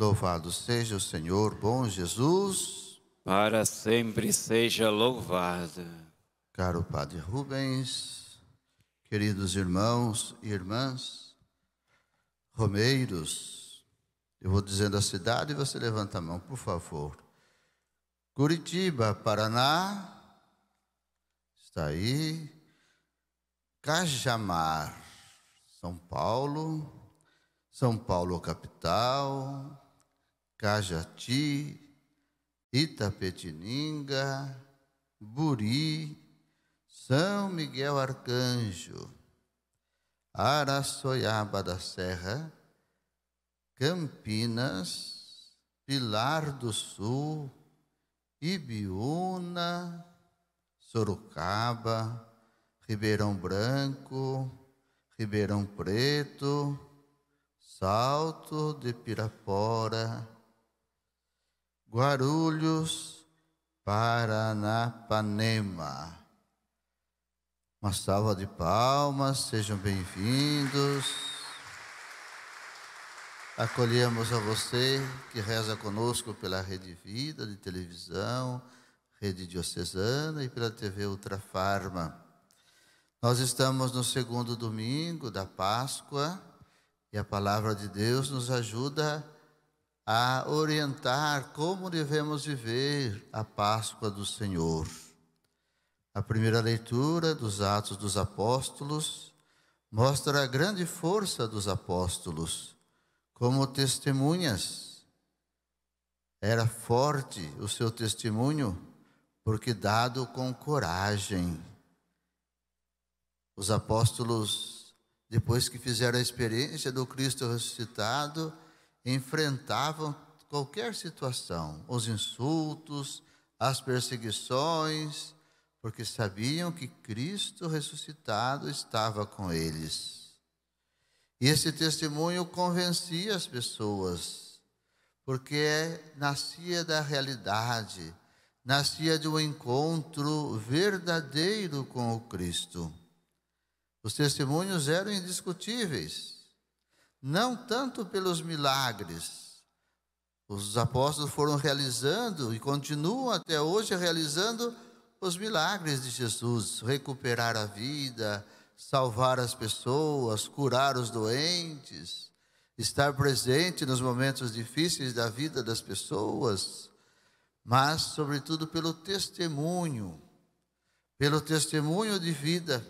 Louvado seja o Senhor, bom Jesus. Para sempre seja louvado. Caro Padre Rubens, queridos irmãos e irmãs, romeiros, eu vou dizendo a cidade e você levanta a mão, por favor. Curitiba, Paraná, está aí. Cajamar, São Paulo, São Paulo capital, Cajati, Itapetininga, Buri, São Miguel Arcanjo, Araçoiaba da Serra, Campinas, Pilar do Sul, Ibiúna, Sorocaba, Ribeirão Branco, Ribeirão Preto, Salto de Pirapora, Guarulhos, Paranapanema. Uma salva de palmas, sejam bem-vindos. Acolhemos a você que reza conosco pela Rede Vida de televisão, Rede Diocesana e pela TV Ultrafarma. Nós estamos no segundo domingo da Páscoa e a palavra de Deus nos ajuda a a orientar como devemos viver a Páscoa do Senhor. A primeira leitura dos Atos dos Apóstolos mostra a grande força dos apóstolos como testemunhas. Era forte o seu testemunho, porque dado com coragem. Os apóstolos, depois que fizeram a experiência do Cristo ressuscitado, enfrentavam qualquer situação, os insultos, as perseguições, porque sabiam que Cristo ressuscitado estava com eles. E esse testemunho convencia as pessoas, porque é, nascia da realidade, nascia de um encontro verdadeiro com o Cristo. Os testemunhos eram indiscutíveis não tanto pelos milagres. Os apóstolos foram realizando e continuam até hoje realizando os milagres de Jesus, recuperar a vida, salvar as pessoas, curar os doentes, estar presente nos momentos difíceis da vida das pessoas, mas sobretudo pelo testemunho, pelo testemunho de vida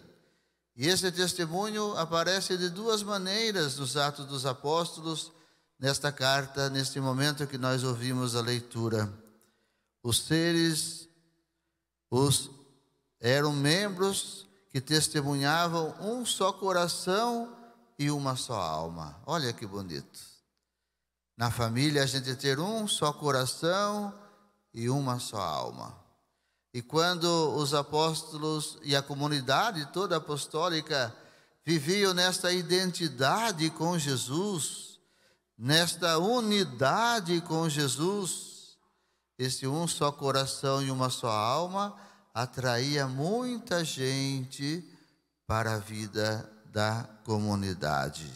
e esse testemunho aparece de duas maneiras nos Atos dos Apóstolos, nesta carta, neste momento que nós ouvimos a leitura. Os seres os, eram membros que testemunhavam um só coração e uma só alma. Olha que bonito. Na família a gente ter um só coração e uma só alma. E quando os apóstolos e a comunidade toda apostólica viviam nesta identidade com Jesus, nesta unidade com Jesus, esse um só coração e uma só alma atraía muita gente para a vida da comunidade.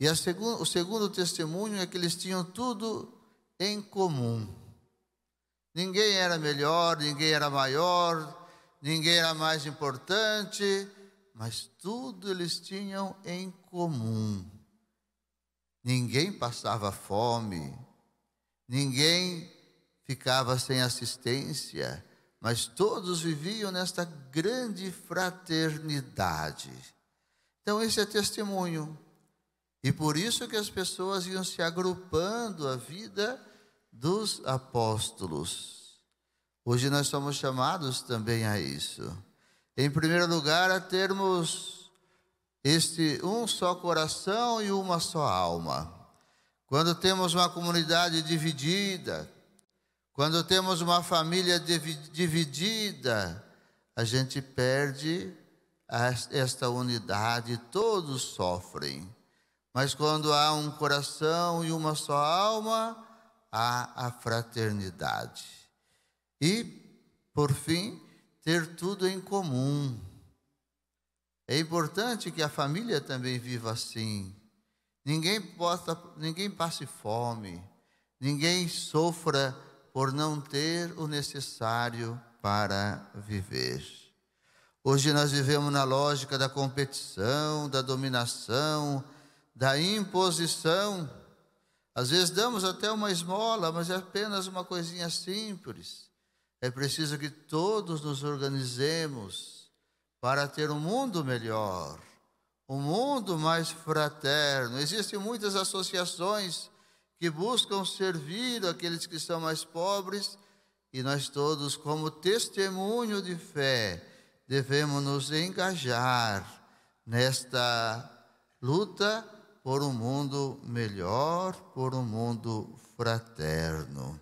E o segundo testemunho é que eles tinham tudo em comum Ninguém era melhor, ninguém era maior, ninguém era mais importante, mas tudo eles tinham em comum. Ninguém passava fome, ninguém ficava sem assistência, mas todos viviam nesta grande fraternidade. Então, esse é testemunho. E por isso que as pessoas iam se agrupando a vida dos apóstolos. Hoje nós somos chamados também a isso. Em primeiro lugar, a termos este um só coração e uma só alma. Quando temos uma comunidade dividida, quando temos uma família dividida, a gente perde esta unidade, todos sofrem. Mas quando há um coração e uma só alma, à a fraternidade. E, por fim, ter tudo em comum. É importante que a família também viva assim. Ninguém, possa, ninguém passe fome, ninguém sofra por não ter o necessário para viver. Hoje nós vivemos na lógica da competição, da dominação, da imposição às vezes damos até uma esmola, mas é apenas uma coisinha simples. É preciso que todos nos organizemos para ter um mundo melhor, um mundo mais fraterno. Existem muitas associações que buscam servir aqueles que são mais pobres e nós todos, como testemunho de fé, devemos nos engajar nesta luta por um mundo melhor, por um mundo fraterno.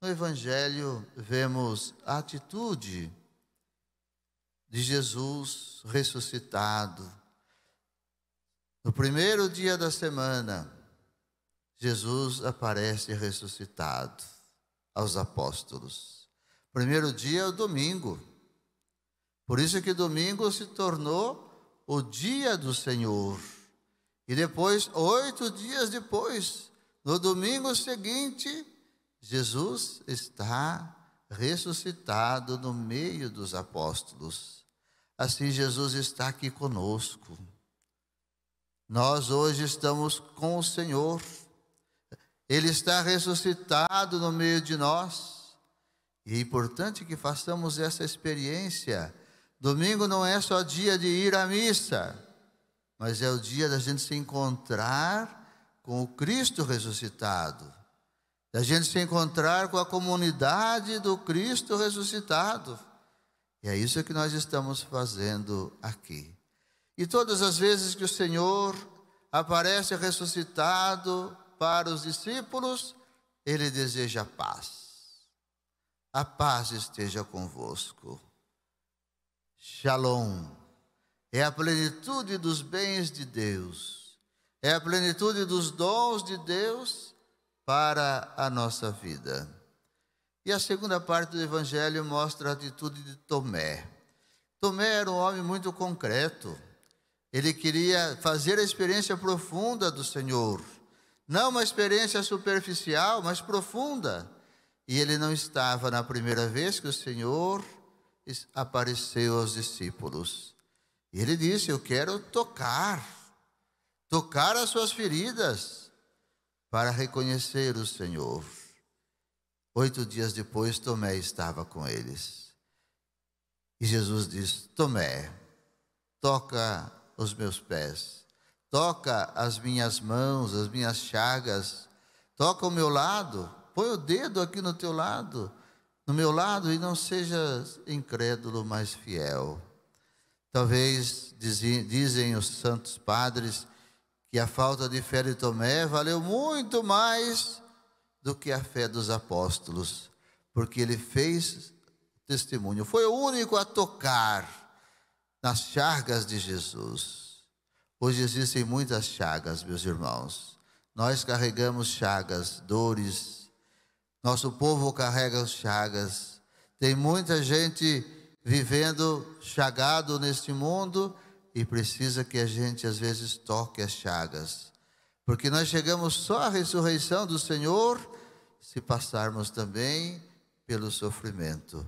No Evangelho vemos a atitude de Jesus ressuscitado. No primeiro dia da semana, Jesus aparece ressuscitado aos apóstolos. Primeiro dia é o domingo. Por isso que domingo se tornou o dia do Senhor e depois, oito dias depois, no domingo seguinte, Jesus está ressuscitado no meio dos apóstolos. Assim, Jesus está aqui conosco. Nós hoje estamos com o Senhor. Ele está ressuscitado no meio de nós. E é importante que façamos essa experiência. Domingo não é só dia de ir à missa mas é o dia da gente se encontrar com o Cristo ressuscitado, da gente se encontrar com a comunidade do Cristo ressuscitado. E é isso que nós estamos fazendo aqui. E todas as vezes que o Senhor aparece ressuscitado para os discípulos, ele deseja paz. A paz esteja convosco. Shalom é a plenitude dos bens de Deus, é a plenitude dos dons de Deus para a nossa vida. E a segunda parte do Evangelho mostra a atitude de Tomé. Tomé era um homem muito concreto. Ele queria fazer a experiência profunda do Senhor. Não uma experiência superficial, mas profunda. E ele não estava na primeira vez que o Senhor apareceu aos discípulos. Ele disse: Eu quero tocar, tocar as suas feridas, para reconhecer o Senhor. Oito dias depois, Tomé estava com eles. E Jesus disse: Tomé, toca os meus pés, toca as minhas mãos, as minhas chagas, toca o meu lado, põe o dedo aqui no teu lado, no meu lado, e não seja incrédulo, mas fiel. Talvez dizem os santos padres que a falta de fé de Tomé valeu muito mais do que a fé dos apóstolos, porque ele fez testemunho. Foi o único a tocar nas chagas de Jesus. Hoje existem muitas chagas, meus irmãos. Nós carregamos chagas, dores. Nosso povo carrega chagas. Tem muita gente vivendo chagado neste mundo e precisa que a gente às vezes toque as chagas. Porque nós chegamos só à ressurreição do Senhor se passarmos também pelo sofrimento.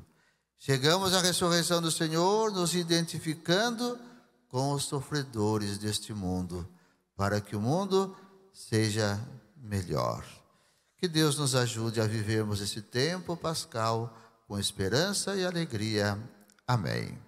Chegamos à ressurreição do Senhor nos identificando com os sofredores deste mundo, para que o mundo seja melhor. Que Deus nos ajude a vivermos esse tempo pascal com esperança e alegria. Amém.